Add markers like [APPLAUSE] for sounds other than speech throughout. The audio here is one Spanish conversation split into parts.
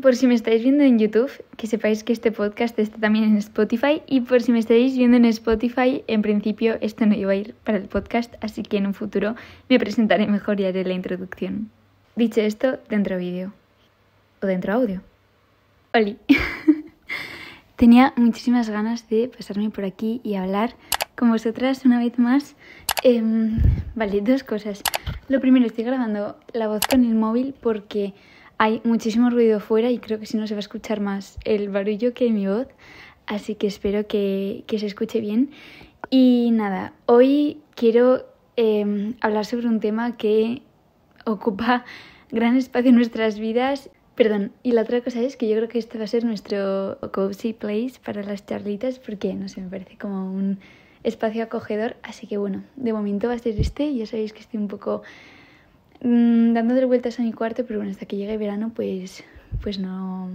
Por si me estáis viendo en YouTube, que sepáis que este podcast está también en Spotify y por si me estáis viendo en Spotify, en principio esto no iba a ir para el podcast, así que en un futuro me presentaré mejor y haré la introducción. Dicho esto, dentro vídeo. O dentro audio. ¡Holi! [LAUGHS] Tenía muchísimas ganas de pasarme por aquí y hablar con vosotras una vez más. Em, vale, dos cosas. Lo primero, estoy grabando la voz con el móvil porque hay muchísimo ruido fuera y creo que si no se va a escuchar más el barullo que mi voz, así que espero que, se escuche bien. Y nada, hoy quiero em, hablar sobre un tema que ocupa gran espacio en nuestras vidas. Perdón, y la otra cosa es que yo creo que este va a ser nuestro cozy place para las charlitas porque, no sé, me parece como un espacio acogedor. Así que bueno, de momento va a ser este. Ya sabéis que estoy un poco Mm, Dando de vueltas a mi cuarto, pero bueno, hasta que llegue el verano, pues, pues no,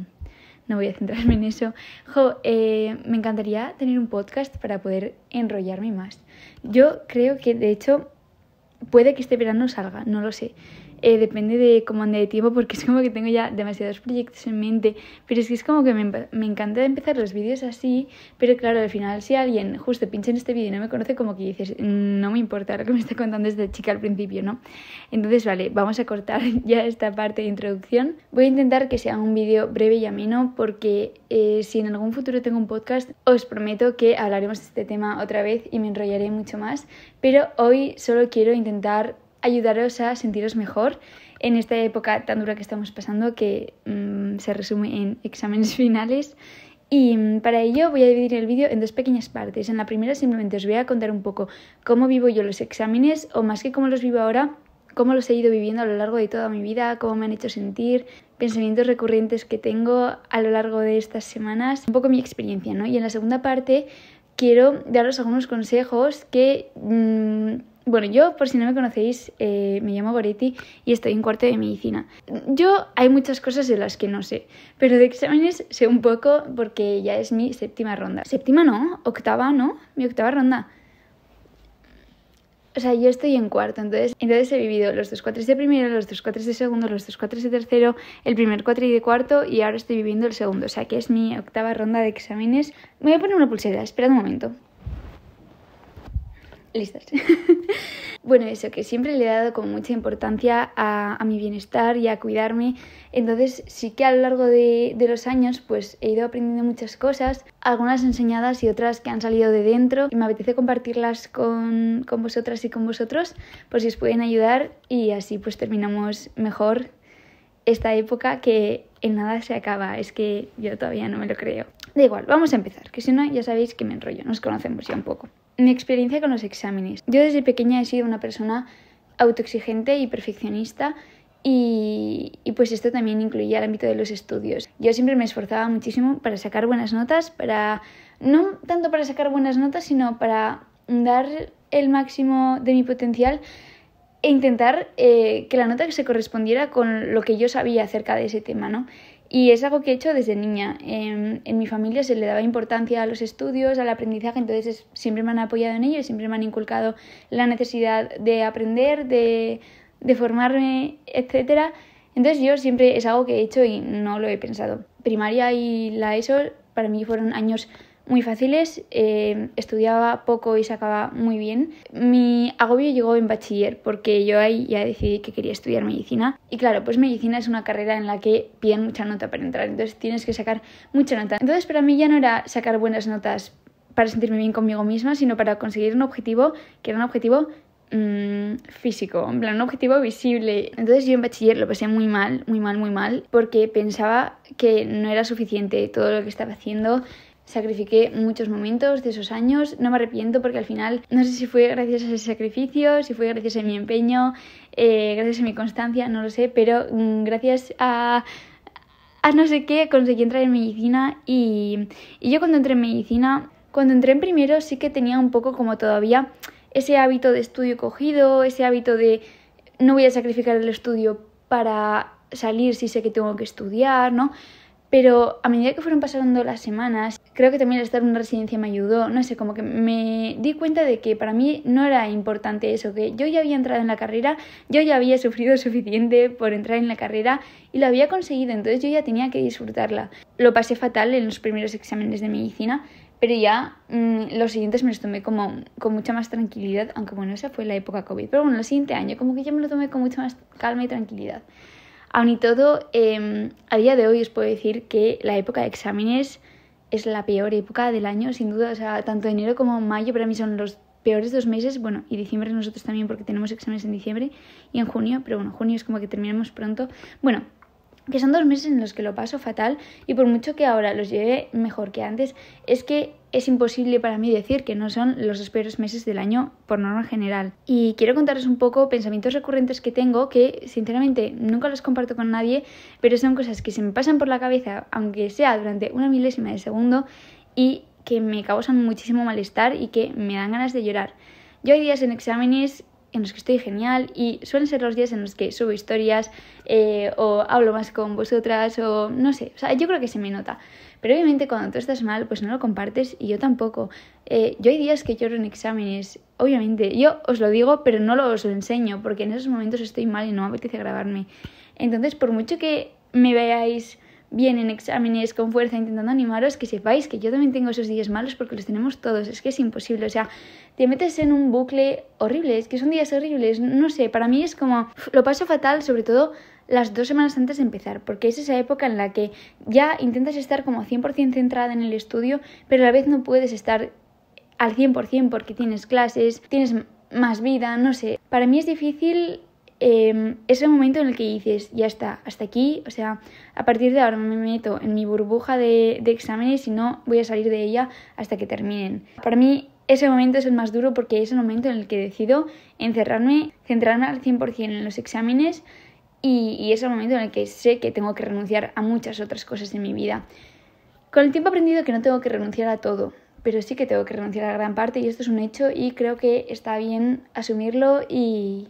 no voy a centrarme en eso. Jo, eh, me encantaría tener un podcast para poder enrollarme más. Yo creo que, de hecho, puede que este verano salga, no lo sé. Eh, depende de cómo ande de tiempo, porque es como que tengo ya demasiados proyectos en mente, pero es que es como que me, me encanta empezar los vídeos así, pero claro, al final si alguien justo pincha en este vídeo y no me conoce, como que dices, mm, no me importa lo que me está contando desde chica al principio, ¿no? Entonces, vale, vamos a cortar [LAUGHS] ya esta parte de introducción. Voy a intentar que sea un vídeo breve y ameno, porque eh, si en algún futuro tengo un podcast, os prometo que hablaremos de este tema otra vez y me enrollaré mucho más, pero hoy solo quiero intentar ayudaros a sentiros mejor en esta época tan dura que estamos pasando que mm, se resume en exámenes [LAUGHS] finales. Y mm, para ello voy a dividir el vídeo en dos pequeñas partes. En la primera simplemente os voy a contar un poco cómo vivo yo los exámenes o más que cómo los vivo ahora, cómo los he ido viviendo a lo largo de toda mi vida, cómo me han hecho sentir, pensamientos recurrentes que tengo a lo largo de estas semanas, un poco mi experiencia, ¿no? Y en la segunda parte quiero daros algunos consejos que... Mm, bueno, yo, por si no me conocéis, eh, me llamo Boretti y estoy en cuarto de medicina. Yo hay muchas cosas en las que no sé, pero de exámenes sé un poco porque ya es mi séptima ronda. Séptima no, octava no, mi octava ronda. O sea, yo estoy en cuarto, entonces, entonces he vivido los dos cuatres de primero, los dos cuatres de segundo, los dos cuatres de tercero, el primer y de cuarto y ahora estoy viviendo el segundo. O sea, que es mi octava ronda de exámenes. Me voy a poner una pulsera, esperad un momento listas. [LAUGHS] bueno, eso, que siempre le he dado como mucha importancia a, mi bienestar y a cuidarme. Entonces sí que a lo largo de, los años pues he ido aprendiendo muchas cosas, algunas enseñadas y otras que han salido de dentro. Y me apetece compartirlas con, vosotras y con vosotros por si os pueden ayudar y así pues terminamos mejor esta época que en nada se acaba. Es que yo todavía no me lo creo. Da igual, vamos a empezar, que si no ya sabéis que me enrollo, nos conocemos ya un poco. Mi experiencia con los exámenes. Yo desde pequeña he sido una persona autoexigente y perfeccionista y, pues esto también incluía el ámbito de los estudios. Yo siempre me esforzaba muchísimo para sacar buenas notas, para no tanto para sacar buenas notas, sino para dar el máximo de mi potencial e intentar eh, que la nota que se correspondiera con lo que yo sabía acerca de ese tema, ¿no? Y es algo que he hecho desde niña. En, mi familia se le daba importancia a los estudios, al aprendizaje, entonces siempre me han apoyado en ello, siempre me han inculcado la necesidad de aprender, de, de formarme, etc. Entonces yo siempre es algo que he hecho y no lo he pensado. Primaria y la ESO para mí fueron años muy fáciles, eh, estudiaba poco y sacaba muy bien. Mi agobio llegó en bachiller porque yo ahí ya decidí que quería estudiar medicina y claro, pues medicina es una carrera en la que piden mucha nota para entrar, entonces tienes que sacar mucha nota. Entonces para mí ya no era sacar buenas notas para sentirme bien conmigo misma, sino para conseguir un objetivo que era un objetivo mm, físico, en plan un objetivo visible. Entonces yo en bachiller lo pasé muy mal, muy mal, muy mal, porque pensaba que no era suficiente todo lo que estaba haciendo, sacrifiqué muchos momentos de esos años. No me arrepiento porque al final no sé si fue gracias a ese sacrificio, si fue gracias a mi empeño, eh, gracias a mi constancia, no lo sé, pero mm, gracias a a no sé qué, conseguí entrar en medicina y, y yo cuando entré en medicina, cuando entré en primero sí que tenía un poco como todavía ese hábito de estudio cogido, ese hábito de no voy a sacrificar el estudio para salir si sé que tengo que estudiar, ¿no? Pero a medida que fueron pasando las semanas Creo que también estar en una residencia me ayudó, no sé, como que me di cuenta de que para mí no era importante eso, que yo ya había entrado en la carrera, yo ya había sufrido [LAUGHS] suficiente por entrar en la carrera y lo había conseguido, entonces yo ya tenía que disfrutarla. Lo pasé fatal en los primeros exámenes de medicina, pero ya mm, los siguientes me los tomé como con mucha más tranquilidad, aunque bueno, esa fue la época COVID, pero bueno, el siguiente año como que ya me lo tomé con mucha más calma y tranquilidad. Aún y todo, em, a día de hoy os puedo decir que la época de exámenes es la peor época del año, sin duda. O sea, tanto enero como mayo para mí son los peores dos meses. Bueno, y diciembre nosotros también porque tenemos exámenes en diciembre y en junio, pero bueno, junio es como que terminamos pronto. Bueno, que son dos meses en los que lo paso fatal y por mucho que ahora los lleve mejor que antes, es que es imposible para mí decir que no son los peores meses del año por norma general. Y quiero contaros un poco pensamientos recurrentes que tengo que sinceramente nunca los comparto con nadie, pero son cosas que se me pasan por la cabeza, aunque sea durante una milésima de segundo, y que me causan muchísimo malestar y que me dan ganas de llorar. Yo hay días en exámenes en los que estoy genial y suelen ser los días en los que subo historias eh, o hablo más con vosotras o no sé, o sea, yo creo que se me nota. Pero obviamente cuando tú estás mal, pues no lo compartes y yo tampoco. Eh, yo hay días que lloro en exámenes, obviamente. Yo os lo digo, pero no lo os lo enseño porque en esos momentos estoy mal y no me apetece grabarme. Entonces, por mucho que me veáis vienen exámenes con fuerza intentando animaros, que sepáis que yo también tengo esos días malos porque los tenemos todos, es que es imposible, o sea, te metes en un bucle horrible, es que son días horribles, no sé, para mí es como, lo paso fatal, sobre todo las dos semanas antes de empezar, porque es esa época en la que ya intentas estar como 100% centrada en el estudio, pero a la vez no puedes estar al 100% porque tienes clases, tienes más vida, no sé. Para mí es difícil eh, ese momento en el que dices, ya está, hasta aquí, o sea, a partir de ahora me meto en mi burbuja de, exámenes y no voy a salir de ella hasta que terminen. Para mí ese momento es el más duro porque es el momento en el que decido encerrarme, centrarme al 100% en los exámenes y, es el momento en el que sé que tengo que renunciar a muchas otras cosas de mi vida. Con el tiempo he aprendido que no tengo que renunciar a todo, pero sí que tengo que renunciar a gran parte y esto es un hecho y creo que está bien asumirlo y,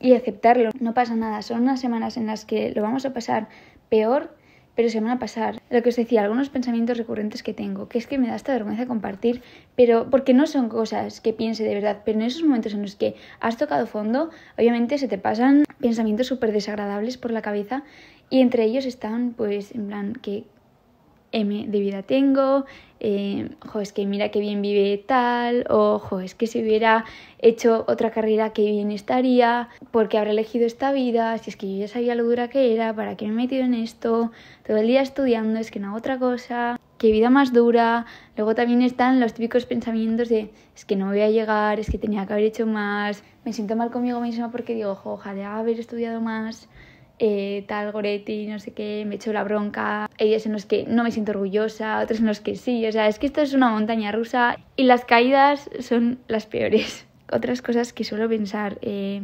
y aceptarlo. No pasa nada, son unas semanas en las que lo vamos a pasar peor, pero se van a pasar. Lo que os decía, algunos pensamientos recurrentes que tengo, que es que me da esta vergüenza compartir, pero porque no son cosas que piense de verdad, pero en esos momentos en los que has tocado fondo, obviamente se te pasan pensamientos súper desagradables por la cabeza y entre ellos están, pues, en plan, que M de vida tengo, eh, es que mira qué bien vive tal, o es que si hubiera hecho otra carrera qué bien estaría, porque habrá elegido esta vida, si es que yo ya sabía lo dura que era, para qué me he metido en esto, todo el día estudiando, es que no hago otra cosa, qué vida más dura. Luego también están los típicos pensamientos de es que no voy a llegar, es que tenía que haber hecho más, me siento mal conmigo misma porque digo, ojalá haber estudiado más. Eh, tal Goretti, no sé qué, me echó la bronca, hay días en los que no me siento orgullosa, otros en los que sí, o sea, es que esto es una montaña rusa y las caídas son las peores. [LAUGHS] Otras cosas que suelo pensar, eh,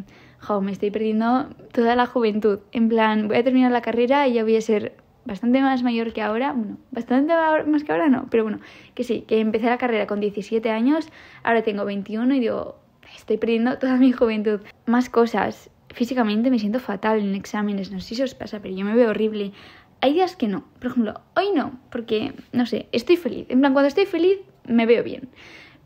me estoy perdiendo toda la juventud, en plan, voy a terminar la carrera y ya voy a ser bastante más mayor que ahora, bueno, bastante más que ahora no, pero bueno, que sí, que empecé la carrera con 17 años, ahora tengo 21 y digo, estoy perdiendo toda mi juventud. Más cosas, físicamente me siento fatal en exámenes, no sé si os pasa, pero yo me veo horrible. Hay días que no, por ejemplo, hoy no, porque, no sé, estoy feliz. En plan, cuando estoy feliz, me veo bien.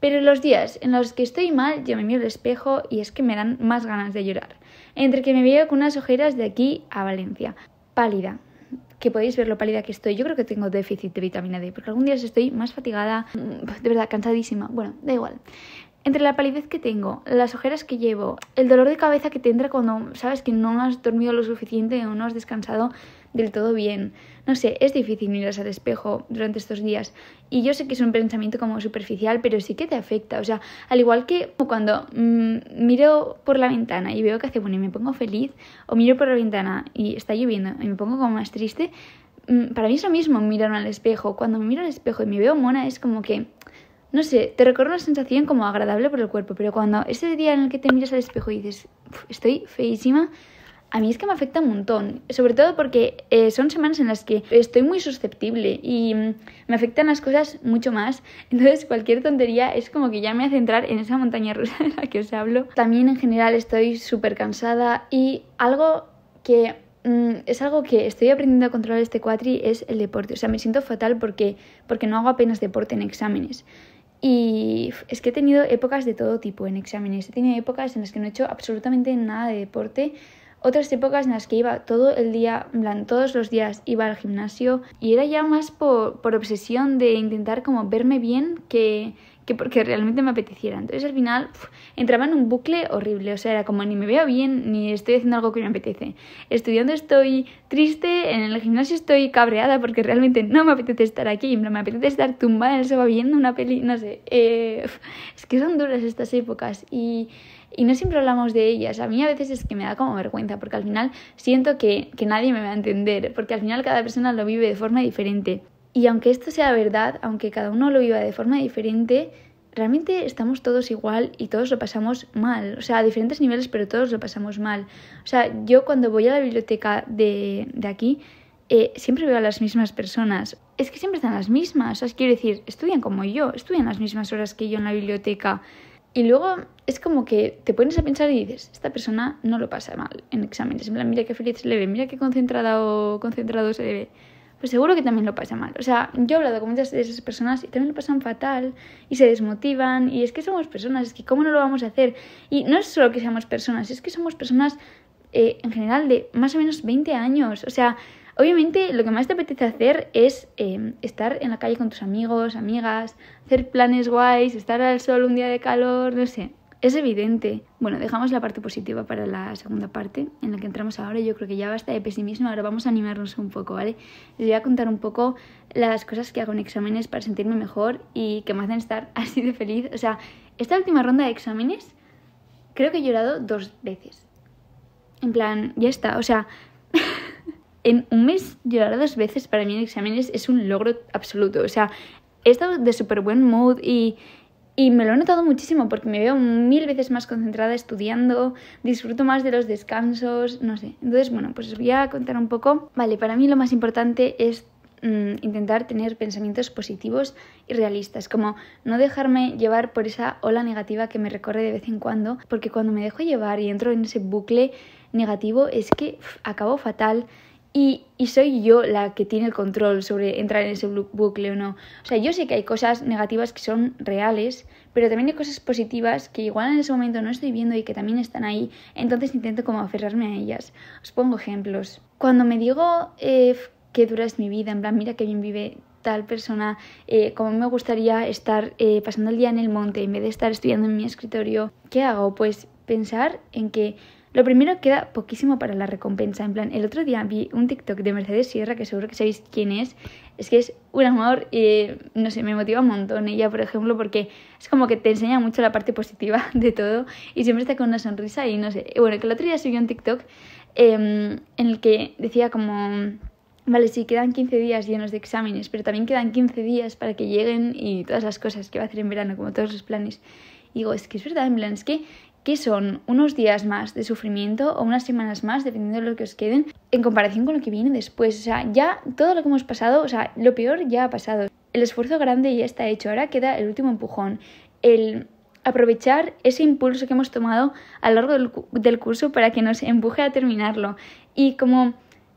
Pero los días en los que estoy mal, yo me miro al espejo y es que me dan más ganas de llorar. Entre que me veo con unas ojeras de aquí a Valencia. Pálida. Que podéis ver lo pálida que estoy. Yo creo que tengo déficit de vitamina D, porque algún día estoy más fatigada, mm, de verdad, cansadísima. Bueno, da igual. Entre la palidez que tengo, las ojeras que llevo, el dolor de cabeza que te cuando sabes que no has dormido lo suficiente o no has descansado del todo bien. No sé, es difícil mirarse al espejo durante estos días. Y yo sé que es un pensamiento como superficial, pero sí que te afecta. O sea, al igual que cuando mm, miro por la ventana y veo que hace bueno y me pongo feliz, o miro por la ventana y está lloviendo y me pongo como más triste, mm, para mí es lo mismo mirarme al espejo. Cuando me miro al espejo y me veo mona es como que no sé, te recuerdo una sensación como agradable por el cuerpo, pero cuando ese día en el que te miras al espejo y dices, estoy feísima, a mí es que me afecta un montón, sobre todo porque eh, son semanas en las que estoy muy susceptible y mm, me afectan las cosas mucho más, entonces cualquier tontería es como que ya me hace entrar en esa montaña rusa de la que os hablo. También en general estoy súper cansada y algo que mm, es algo que estoy aprendiendo a controlar este cuatri es el deporte, o sea, me siento fatal porque, porque no hago apenas deporte en exámenes. Y es que he tenido épocas de todo tipo en exámenes. He tenido épocas en las que no he hecho absolutamente nada de deporte. Otras épocas en las que iba todo el día, en todos los días iba al gimnasio. Y era ya más por, por obsesión de intentar como verme bien que que porque realmente me apeteciera. Entonces al final entraba en un bucle horrible, o sea, era como ni me veo bien ni estoy haciendo algo que me apetece. Estudiando estoy triste, en el gimnasio estoy cabreada porque realmente no me apetece estar aquí, me apetece estar tumbada en el sofá viendo una peli, no sé. Eh, es que son duras estas épocas y no siempre hablamos de ellas. A mí a veces es que me da como vergüenza, porque al final siento que, nadie me va a entender, porque al final cada persona lo vive de forma diferente. Y aunque esto sea verdad, aunque cada uno lo viva de forma diferente, realmente estamos todos igual y todos lo pasamos mal. O sea, a diferentes niveles, pero todos lo pasamos mal. O sea, yo cuando voy a la biblioteca de, aquí, eh, siempre veo a las mismas personas. Es que siempre están las mismas. O sea, quiero decir, estudian como yo, estudian las mismas horas que yo en la biblioteca. Y luego es como que te pones a pensar y dices, esta persona no lo pasa mal en exámenes. En mira qué feliz se le ve, mira qué concentrada o concentrado se ve pues seguro que también lo pasa mal. O sea, yo he hablado con muchas de esas personas y también lo pasan fatal y se desmotivan y es que somos personas, es que cómo no lo vamos a hacer. Y no es solo que seamos personas, es que somos personas eh, en general de más o menos 20 años. O sea, obviamente lo que más te apetece hacer es eh, estar en la calle con tus amigos, amigas, hacer planes guays, estar al sol un día de calor, no sé, es evidente. Bueno, dejamos la parte positiva para la segunda parte en la que entramos ahora. Yo creo que ya basta de pesimismo, ahora vamos a animarnos un poco, ¿vale? Les voy a contar un poco las cosas que hago en exámenes para sentirme mejor y que me hacen estar [LAUGHS] así de feliz. O sea, esta última ronda de exámenes creo que he llorado dos veces. En plan, ya está, o sea... [LAUGHS] en un mes llorar dos veces para mí en exámenes es un logro absoluto. O sea, he estado de súper buen mood y y me lo he notado muchísimo porque me veo mil veces más concentrada estudiando, disfruto más de los descansos, no sé. Entonces, bueno, pues os voy a contar un poco. Vale, para mí lo más importante es mm, intentar tener pensamientos positivos y realistas, como no dejarme llevar por esa ola negativa que me recorre de vez en cuando, porque cuando me dejo llevar y entro en ese bucle negativo es que acabo fatal y, soy yo la que tiene el control sobre entrar en ese bucle o no. O sea, yo sé que hay cosas negativas que son reales, pero también hay cosas positivas que igual en ese momento no estoy viendo y que también están ahí, entonces intento como aferrarme a ellas. Os pongo ejemplos. Cuando me digo eh, que qué dura es mi vida, en plan, mira qué bien vive tal persona, eh, como me gustaría estar eh, pasando el día en el monte en vez de estar estudiando en mi escritorio, ¿qué hago? Pues pensar en que lo primero queda poquísimo para la recompensa. En plan, el otro día vi un TikTok de Mercedes Sierra, que seguro que sabéis quién es. Es que es un amor, y no sé, me motiva un montón ella, por ejemplo, porque es como que te enseña mucho la parte positiva [LAUGHS] de todo y siempre está con una sonrisa y no sé. Bueno, que el otro día subí un TikTok em, en el que decía como... Vale, sí, quedan 15 días llenos de exámenes, pero también quedan 15 días para que lleguen y todas las cosas que va a hacer en verano, como todos los planes. Y digo, es que es verdad, en plan, es que que son unos días más de sufrimiento o unas semanas más, dependiendo de lo que os queden, en comparación con lo que viene después. O sea, ya todo lo que hemos pasado, o sea, lo peor ya ha pasado. El esfuerzo grande ya está hecho, ahora queda el último empujón. El aprovechar ese impulso que hemos tomado a lo largo del, curso para que nos empuje a terminarlo. Y como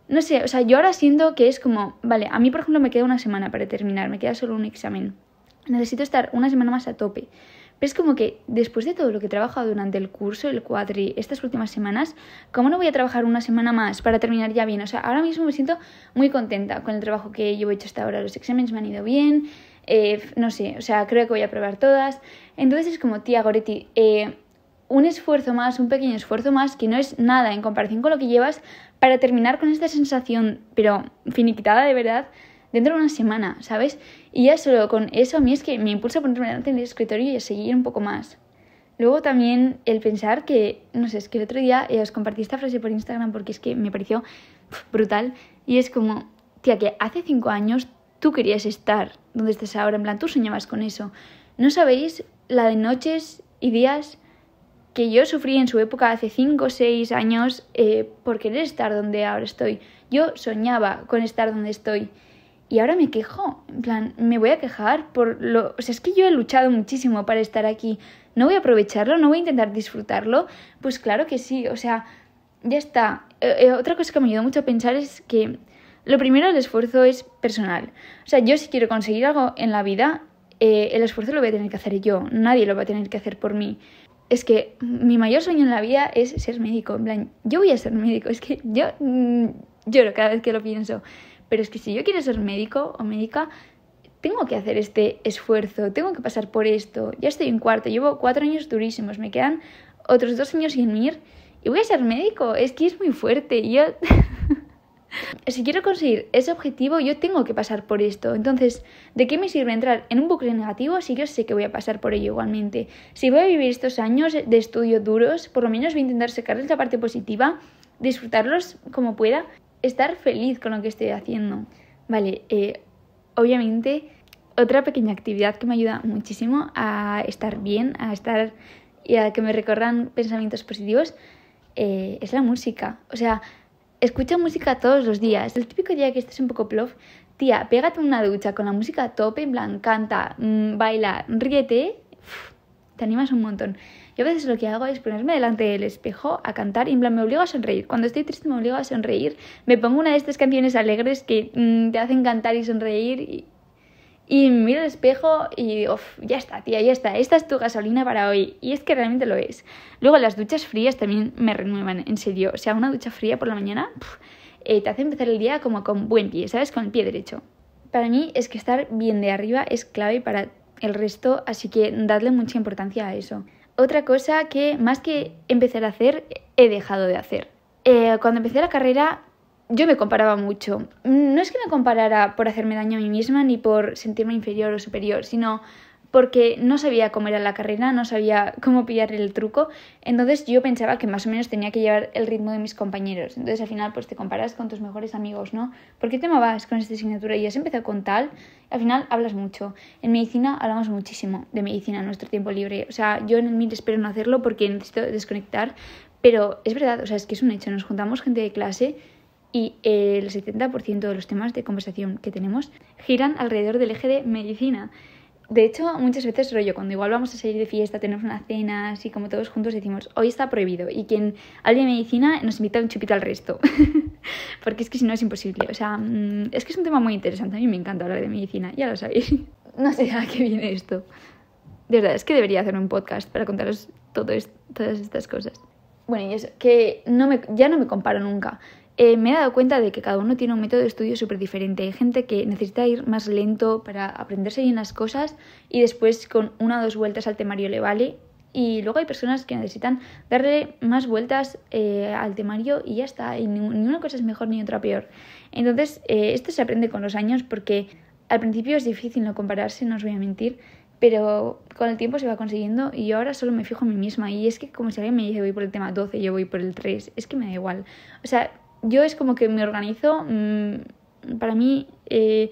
no sé, o sea, yo ahora siento que es como, vale, a mí por ejemplo me queda una semana para terminar, me queda solo un examen. Necesito estar una semana más a tope. Pero es como que después de todo lo que he trabajado durante el curso, el cuadri, estas últimas semanas, ¿cómo no voy a trabajar una semana más para terminar ya bien? O sea, ahora mismo me siento muy contenta con el trabajo que yo he hecho hasta ahora. Los exámenes me han ido bien, eh, no sé, o sea, creo que voy a probar todas. Entonces es como, tía Goretti, eh, un esfuerzo más, un pequeño esfuerzo más, que no es nada en comparación con lo que llevas, para terminar con esta sensación, pero finiquitada de verdad, dentro de una semana, ¿sabes? Y ya solo con eso a mí es que me impulsa a ponerme delante en el escritorio y a seguir un poco más. Luego también el pensar que, no sé, es que el otro día eh, os compartí esta frase por Instagram porque es que me pareció brutal y es como, tía, que hace cinco años tú querías estar donde estás ahora, en plan, tú soñabas con eso. No sabéis la de noches y días que yo sufrí en su época hace cinco o seis años eh, por querer estar donde ahora estoy. Yo soñaba con estar donde estoy y ahora me quejo, en plan, me voy a quejar por lo... O sea, es que yo he luchado muchísimo para estar aquí, ¿no voy a aprovecharlo? ¿No voy a intentar disfrutarlo? Pues claro que sí, o sea, ya está. Eh, eh, otra cosa que me ayudó mucho a pensar es que lo primero, el esfuerzo es personal. O sea, yo si quiero conseguir algo en la vida, eh, el esfuerzo lo voy a tener que hacer yo, nadie lo va a tener que hacer por mí. Es que mi mayor sueño en la vida es ser médico, en plan, yo voy a ser médico, es que yo mm, lloro cada vez que lo pienso. Pero es que si yo quiero ser médico o médica, tengo que hacer este esfuerzo, tengo que pasar por esto. Ya estoy en cuarto, llevo cuatro años durísimos, me quedan otros dos años sin ir y voy a ser médico. Es que es muy fuerte. yo. [LAUGHS] si quiero conseguir ese objetivo, yo tengo que pasar por esto. Entonces, ¿de qué me sirve entrar en un bucle negativo si yo sé que voy a pasar por ello igualmente? Si voy a vivir estos años de estudio duros, por lo menos voy a intentar sacarles la parte positiva, disfrutarlos como pueda estar feliz con lo que estoy haciendo. Vale, eh, obviamente otra pequeña actividad que me ayuda muchísimo a estar bien, a estar y a que me recorran pensamientos positivos eh, es la música. O sea, escucha música todos los días. El típico día que estés un poco plof, tía, pégate una ducha con la música a tope, en plan, canta, mm, baila, ríete, te animas un montón. Yo a veces lo que hago es ponerme delante del espejo a cantar y me obligo a sonreír. Cuando estoy triste me obligo a sonreír. Me pongo una de estas canciones alegres que mm, te hacen cantar y sonreír y, y miro el espejo y ya está, tía, ya está. Esta es tu gasolina para hoy. Y es que realmente lo es. Luego las duchas frías también me renuevan, en serio. O sea, una ducha fría por la mañana eh, te hace empezar el día como con buen pie, ¿sabes? Con el pie derecho. Para mí es que estar bien de arriba es clave para el resto, así que dadle mucha importancia a eso otra cosa que más que empezar a hacer, he dejado de hacer. Eh, cuando empecé la carrera yo me comparaba mucho. Mm, no es que me comparara por hacerme daño a mí misma ni por sentirme inferior o superior, sino porque no sabía cómo era la carrera, no sabía cómo pillar el truco, entonces yo pensaba que más o menos tenía que llevar el ritmo de mis compañeros. Entonces al final pues te comparas con tus mejores amigos, ¿no? ¿Por qué te vas con esta asignatura? Y has empezado con tal, al final hablas mucho. En medicina hablamos muchísimo de medicina en nuestro tiempo libre. O sea, yo en el MIR espero no hacerlo porque necesito desconectar, pero es verdad, o sea, es que es un hecho. Nos juntamos gente de clase y el 70% de los temas de conversación que tenemos giran alrededor del eje de medicina. De hecho, muchas veces rollo, cuando igual vamos a salir de fiesta, tenemos una cena, así como todos juntos decimos, hoy está prohibido. Y quien alguien de medicina nos invita un chupito al resto. [LAUGHS] Porque es que si no es imposible. O sea, mm, es que es un tema muy interesante. A mí me encanta hablar de medicina, ya lo sabéis. [LAUGHS] No sé a qué viene esto. De verdad, es que debería hacer un podcast para contaros todas estas cosas. Bueno, y eso, que ya no me comparo nunca. Eh, me he dado cuenta de que cada uno tiene un método de estudio súper diferente. Hay gente que necesita ir más lento para aprenderse bien las cosas y después con una o dos vueltas al temario le vale. Y luego hay personas que necesitan darle más vueltas eh, al temario y ya está. Y ni, una cosa es mejor ni otra peor. Entonces, eh, esto se aprende con los años porque al principio es difícil no compararse, no os voy a mentir pero con el tiempo se va consiguiendo y yo ahora solo me fijo en mí misma y es que como si alguien me dice voy por el tema 12, yo voy por el 3, es que me da igual. O sea, yo es como que me organizo, mm, para mí eh,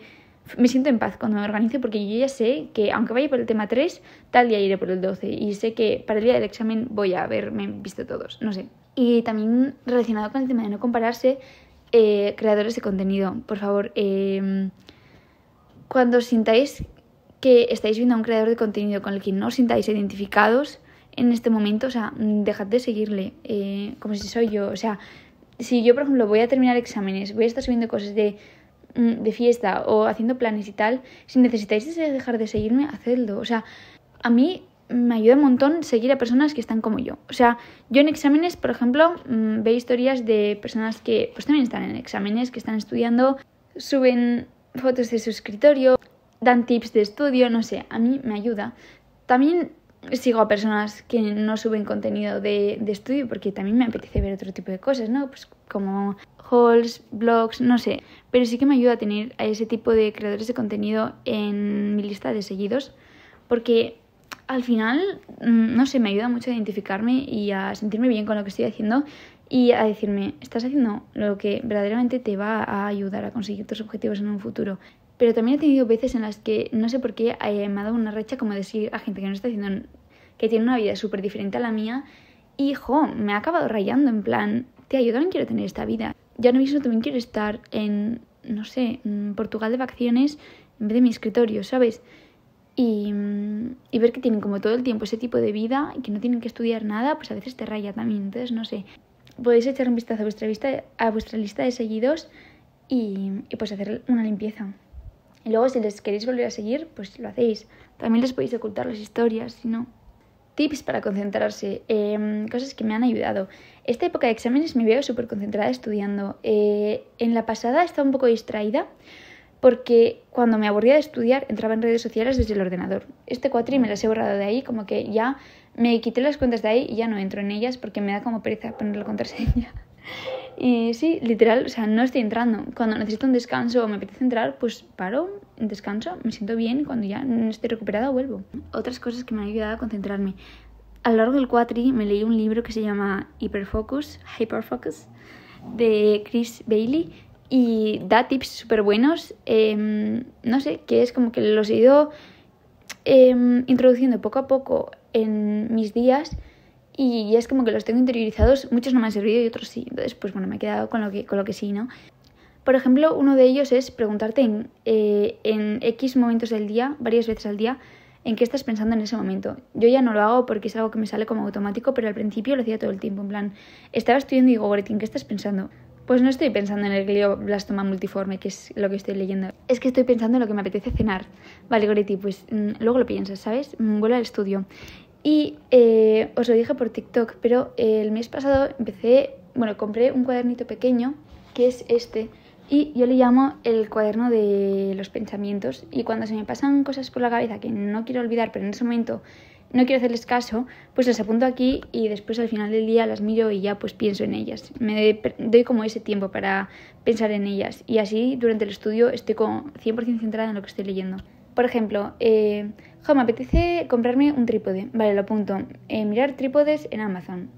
me siento en paz cuando me organizo porque yo ya sé que aunque vaya por el tema 3, tal día iré por el 12 y sé que para el día del examen voy a haberme visto todos, no sé. Y también relacionado con el tema de no compararse, eh, creadores de contenido, por favor, eh, cuando sintáis que estáis viendo a un creador de contenido con el que no os sintáis identificados en este momento, o sea, dejad de seguirle, como si soy yo, o sea, si yo, por ejemplo, voy a terminar exámenes, voy a estar subiendo cosas de, mm, de fiesta o haciendo planes y tal, si necesitáis dejar de seguirme, hacedlo. O sea, a mí me ayuda un montón seguir a personas que están como yo. O sea, yo en exámenes, por ejemplo, mm, veo historias de personas que pues también están en exámenes, que están estudiando, suben fotos de su escritorio, dan tips de estudio, no sé, a mí me ayuda. También sigo a personas que no suben contenido de, de, estudio porque también me apetece ver otro tipo de cosas, ¿no? Pues como hauls, blogs, no sé. Pero sí que me ayuda a tener a ese tipo de creadores de contenido en mi lista de seguidos porque al final, mm, no sé, me ayuda mucho a identificarme y a sentirme bien con lo que estoy haciendo y a decirme, estás haciendo lo que verdaderamente te va a ayudar a conseguir tus objetivos en un futuro. Pero también he tenido veces en las que no sé por qué eh, me ha dado una recha como decir a gente que no está haciendo, que tiene una vida súper diferente a la mía y, jo, me ha acabado rayando en plan, tía, yo también quiero tener esta vida. Yo ahora mismo también quiero estar en, no sé, en Portugal de vacaciones en vez de mi escritorio, ¿sabes? Y, y, ver que tienen como todo el tiempo ese tipo de vida y que no tienen que estudiar nada, pues a veces te raya también, entonces no sé. Podéis echar un vistazo a vuestra, vista, a vuestra lista de seguidos y, y pues hacer una limpieza. Y luego si les queréis volver a seguir, pues lo hacéis. También les podéis ocultar las historias, si no. Tips para concentrarse. Em, cosas que me han ayudado. Esta época de exámenes me veo súper concentrada estudiando. Eh, en la pasada estaba un poco distraída porque cuando me aburría de estudiar entraba en redes sociales desde el ordenador. Este cuatri me las he borrado de ahí, como que ya me quité las cuentas de ahí y ya no entro en ellas porque me da como pereza poner la contraseña. Y sí, literal, o sea, no estoy entrando. Cuando necesito un descanso o me apetece entrar, pues paro, descanso, me siento bien. Cuando ya estoy recuperada, vuelvo. Otras cosas que me han ayudado a concentrarme. A lo largo del cuatri me leí un libro que se llama Hyperfocus, Hyperfocus, de Chris Bailey, y da tips súper buenos. Em, no sé, que es como que los he ido em, introduciendo poco a poco en mis días y, ya es como que los tengo interiorizados, muchos no me han servido y otros sí. Entonces, pues bueno, me he quedado con lo que, con lo que sí, ¿no? Por ejemplo, uno de ellos es preguntarte en, eh, en X momentos del día, varias veces al día, en qué estás pensando en ese momento. Yo ya no lo hago porque es algo que me sale como automático, pero al principio lo hacía todo el tiempo. En plan, estaba estudiando y digo, ¿en ¿qué estás pensando? Pues no estoy pensando en el glioblastoma multiforme, que es lo que estoy leyendo. Es que estoy pensando en lo que me apetece cenar. Vale, Goretti, pues mm, luego lo piensas, ¿sabes? Mm, vuelve al estudio. Y eh, os lo dije por TikTok, pero eh, el mes pasado empecé, bueno, compré un cuadernito pequeño, que es este, y yo le llamo el cuaderno de los pensamientos. Y cuando se me pasan cosas por la cabeza que no quiero olvidar, pero en ese momento no quiero hacerles caso, pues las apunto aquí y después al final del día las miro y ya pues pienso en ellas. Me doy como ese tiempo para pensar en ellas y así durante el estudio estoy como 100% centrada en lo que estoy leyendo. Por ejemplo, eh, me apetece comprarme un trípode. Vale, lo apunto. Eh, mirar trípodes en Amazon.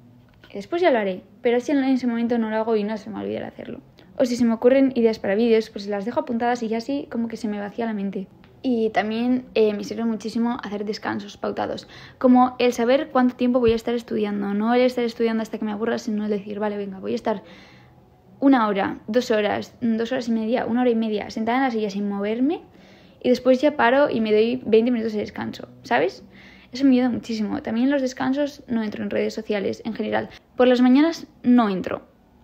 Después ya lo haré, pero así en ese momento no lo hago y no se me olvida hacerlo. O si se me ocurren ideas para vídeos, pues las dejo apuntadas y ya así como que se me vacía la mente. Y también eh, me sirve muchísimo hacer descansos pautados, como el saber cuánto tiempo voy a estar estudiando, no el estar estudiando hasta que me aburra, sino el decir, vale, venga, voy a estar una hora, dos horas, dos horas y media, una hora y media sentada en la silla sin moverme y después ya paro y me doy 20 minutos de descanso, ¿sabes? Eso me ayuda muchísimo. También los descansos no entro en redes sociales en general. Por las mañanas no entro.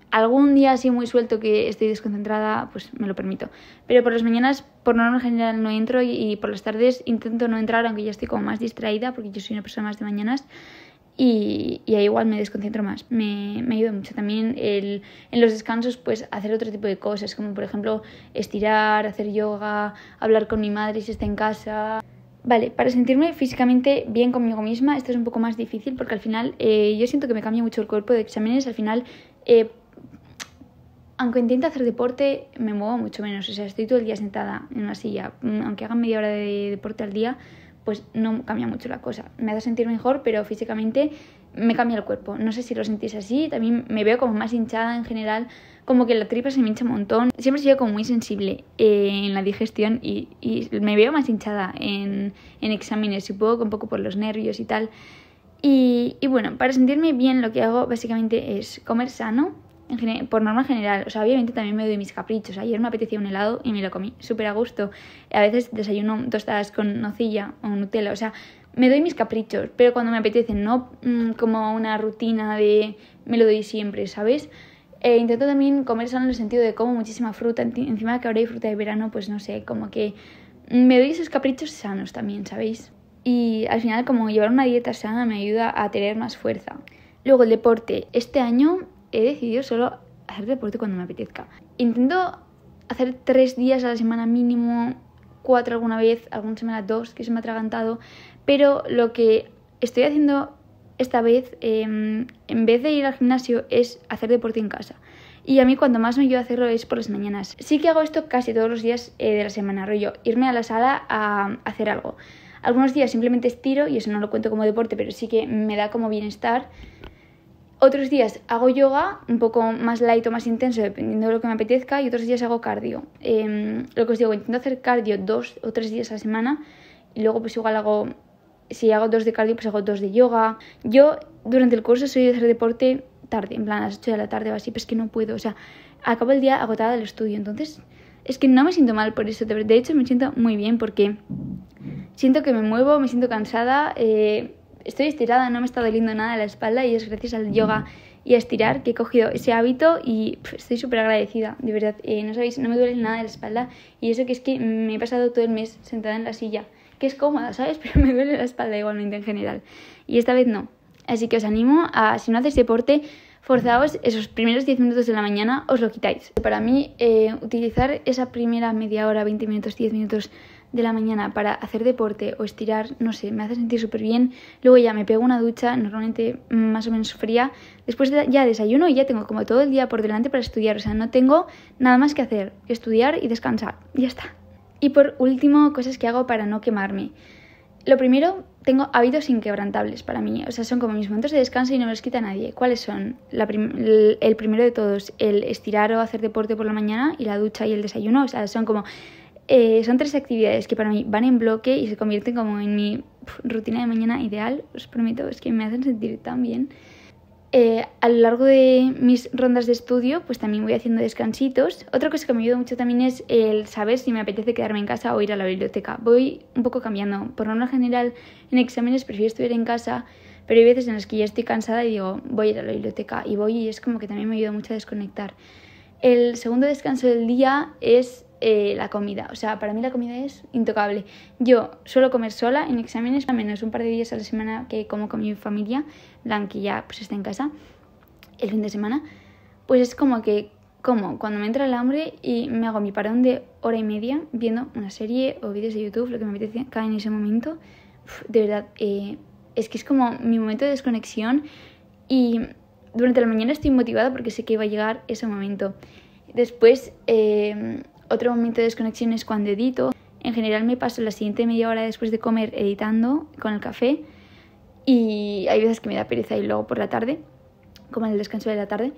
Algún día así muy suelto que estoy desconcentrada, pues me lo permito. Pero por las mañanas, por norma general, no entro y por las tardes intento no entrar, aunque ya estoy como más distraída, porque yo soy una persona más de mañanas y, ahí igual me desconcentro más. Me, ayuda mucho también el, en los descansos, pues hacer otro tipo de cosas, como por ejemplo estirar, hacer yoga, hablar con mi madre si está en casa. Vale, para sentirme físicamente bien conmigo misma, esto es un poco más difícil porque al final eh, yo siento que me cambia mucho el cuerpo de exámenes, al final... Eh, aunque intente hacer deporte, me muevo mucho menos. O sea, estoy todo el día sentada en una silla. Mm, aunque haga media hora de deporte al día, pues no cambia mucho la cosa. Me hace sentir mejor, pero físicamente me cambia el cuerpo. No sé si lo sentís así, también me veo como más hinchada en general, como que la tripa se me hincha un montón. Siempre he sido como muy sensible eh, en la digestión y, me veo más hinchada en, en exámenes, supongo un poco por los nervios y tal. y bueno, para sentirme bien lo que hago básicamente es comer sano, por norma general. O sea, obviamente también me doy mis caprichos. Ayer me apetecía un helado y me lo comí súper a gusto. A veces desayuno tostadas con nocilla o Nutella. O sea, me doy mis caprichos, pero cuando me apetece. no mm, como una rutina de me lo doy siempre, ¿sabes? Eh, intento también comer sano en el sentido de como muchísima fruta. Encima de que ahora hay fruta de verano, pues no sé, como que me doy esos caprichos sanos también, ¿sabéis? Y al final como llevar una dieta sana me ayuda a tener más fuerza. Luego el deporte. Este año he decidido solo hacer deporte cuando me apetezca. Intento hacer tres días a la semana mínimo, cuatro alguna vez, alguna semana dos, que se me ha atragantado, pero lo que estoy haciendo esta vez, em, en vez de ir al gimnasio, es hacer deporte en casa. Y a mí cuando más me ayuda hacerlo es por las mañanas. Sí que hago esto casi todos los días eh, de la semana, rollo, irme a la sala a hacer algo. Algunos días simplemente estiro y eso no lo cuento como deporte, pero sí que me da como bienestar. Otros días hago yoga, un poco más light o más intenso, dependiendo de lo que me apetezca, y otros días hago cardio. Em, lo que os digo, intento hacer cardio dos o tres días a la semana, y luego pues igual hago, si hago dos de cardio, pues hago dos de yoga. Yo durante el curso soy de hacer deporte tarde, en plan a las 8 de la tarde o así, pero es que no puedo, o sea, acabo el día agotada del estudio, entonces es que no me siento mal por eso, de hecho me siento muy bien porque siento que me muevo, me siento cansada, eh, estoy estirada, no me está doliendo nada la espalda y es gracias al yoga y a estirar que he cogido ese hábito y estoy súper agradecida, de verdad. Eh, no sabéis, no me duele nada la espalda y eso que es que me he pasado todo el mes sentada en la silla, que es cómoda, ¿sabes? [LAUGHS] Pero me duele la espalda igualmente en general. Y esta vez no. Así que os animo a, si no hacéis deporte, forzaos esos primeros 10 minutos de la mañana, os lo quitáis. Para mí, eh, utilizar esa primera media hora, 20 minutos, 10 minutos de la mañana para hacer deporte o estirar, no sé, me hace sentir súper bien. Luego ya me pego una ducha, normalmente más o menos fría. Después ya desayuno y ya tengo como todo el día por delante para estudiar. O sea, no tengo nada más que hacer, estudiar y descansar. Ya está. Y por último, cosas que hago para no quemarme. Lo primero, tengo hábitos inquebrantables para mí. O sea, son como mis momentos de descanso y no me los quita nadie. ¿Cuáles son? el primero de todos, el estirar o hacer deporte por la mañana y la ducha y el desayuno. O sea, son como eh, son tres actividades que para mí van en bloque y se convierten como en mi rutina de mañana ideal, os prometo, es que me hacen sentir tan bien. Eh, a lo largo de mis rondas de estudio, pues también voy haciendo descansitos. Otra cosa que me ayuda mucho también es el saber si me apetece quedarme en casa o ir a la biblioteca. Voy un poco cambiando. Por norma general, en exámenes prefiero estudiar en casa, pero hay veces en las que ya estoy cansada y digo, voy a ir a la biblioteca. Y voy y es como que también me ayuda mucho a desconectar. El segundo descanso del día es eh, la comida. O sea, para mí la comida es intocable. Yo suelo comer sola en exámenes, al menos un par de días a la semana que como con mi familia, la que ya pues, está en casa el fin de semana. Pues es como que como cuando me entra el hambre y me hago mi parón de hora y media viendo una serie o vídeos de YouTube, lo que me apetece cae en ese momento. de verdad, eh, es que es como mi momento de desconexión y durante la mañana estoy motivada porque sé que iba a llegar ese momento. Después, eh, otro momento de desconexión es cuando edito. En general me paso la siguiente media hora después de comer editando con el café y hay veces que me da pereza y luego por la tarde, como en el descanso de la tarde.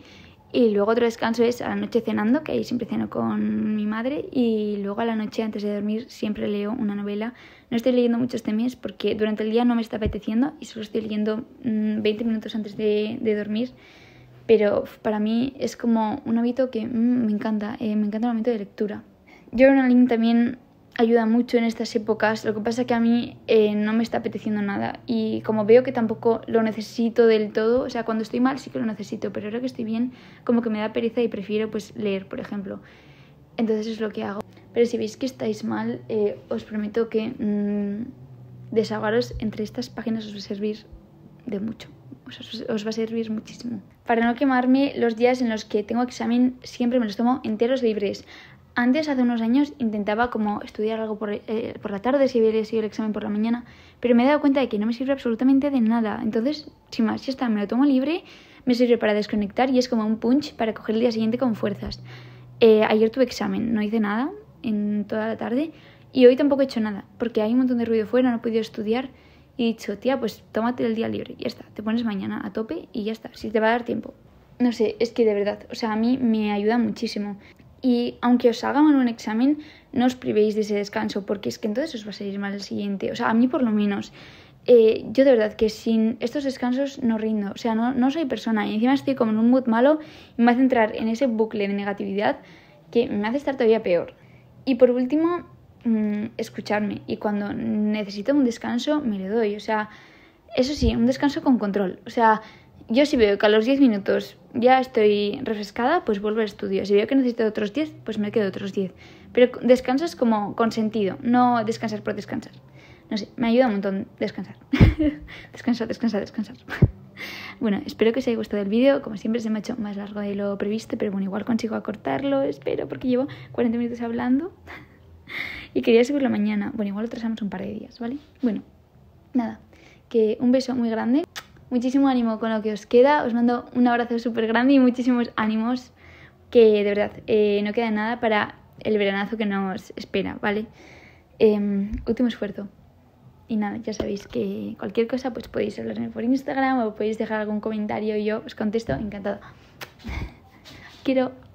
Y luego otro descanso es a noche cenando, que ahí siempre ceno con mi madre. Y luego a la noche antes de dormir siempre leo una novela. No estoy leyendo muchos este porque durante el día no me está apeteciendo y solo estoy leyendo 20 mm, minutos antes de dormir pero para mí es como un hábito que mm, me encanta, eh, me encanta el momento de lectura. Journaling también ayuda mucho en estas épocas, lo que pasa que a mí eh, no me está apeteciendo nada y como veo que tampoco lo necesito del todo, o sea, cuando estoy mal sí que lo necesito, pero ahora que estoy bien como que me da pereza y prefiero pues leer, por ejemplo. Entonces es lo que hago. Pero si veis que estáis mal, eh, os prometo que mm, desahogaros entre estas páginas os va a servir de mucho os, va a servir muchísimo. Para no quemarme los días en los que tengo examen, siempre me los tomo enteros libres. Antes, hace unos años, intentaba como estudiar algo eh, por, la tarde si hubiera sido el examen por la mañana, pero me he dado cuenta de que no me sirve absolutamente de nada. Entonces, sin más, ya está, me lo tomo libre, me sirve para desconectar y es como un punch para coger el día siguiente con fuerzas. Eh, ayer tuve examen, no hice nada en toda la tarde y hoy tampoco he hecho nada, porque hay un montón de ruido fuera, no he podido estudiar y dicho, tía, pues tómate el día libre, ya está, te pones mañana a tope y ya está, si te va a dar tiempo. No sé, es que de verdad, o sea, a mí me ayuda muchísimo. Y aunque os hagan un examen, no os privéis de ese descanso, porque es que entonces os va a salir mal el siguiente, o sea, a mí por lo menos. Eh, yo de verdad que sin estos descansos no rindo, o sea, no, no soy persona y encima estoy como en un mood malo y me hace entrar en ese bucle de negatividad que me hace estar todavía peor. Y por último, Mm, escucharme y cuando necesito un descanso me lo doy. O sea, eso sí, un descanso con control. O sea, yo si veo que a los 10 minutos ya estoy refrescada, pues vuelvo al estudio. Si veo que necesito otros 10, pues me quedo otros 10. Pero descansas como con sentido, no descansar por descansar. No sé, me ayuda un montón descansar. [LAUGHS] descansar, descansar, descansar. [LAUGHS] bueno, espero que os haya gustado el vídeo. Como siempre se me ha hecho más largo de lo previsto, pero bueno, igual consigo acortarlo, espero, porque llevo 40 minutos hablando. [LAUGHS] y quería subirlo mañana. Bueno, igual lo trazamos un par de días, ¿vale? Bueno, nada, que un beso muy grande. Muchísimo ánimo con lo que os queda. Os mando un abrazo súper grande y muchísimos ánimos. Que de verdad, eh, no queda nada para el veranazo que nos espera, ¿vale? Em, último esfuerzo. Y nada, ya sabéis que cualquier cosa pues podéis hablarme por Instagram o podéis dejar algún comentario y yo os contesto encantada. [LAUGHS] Quiero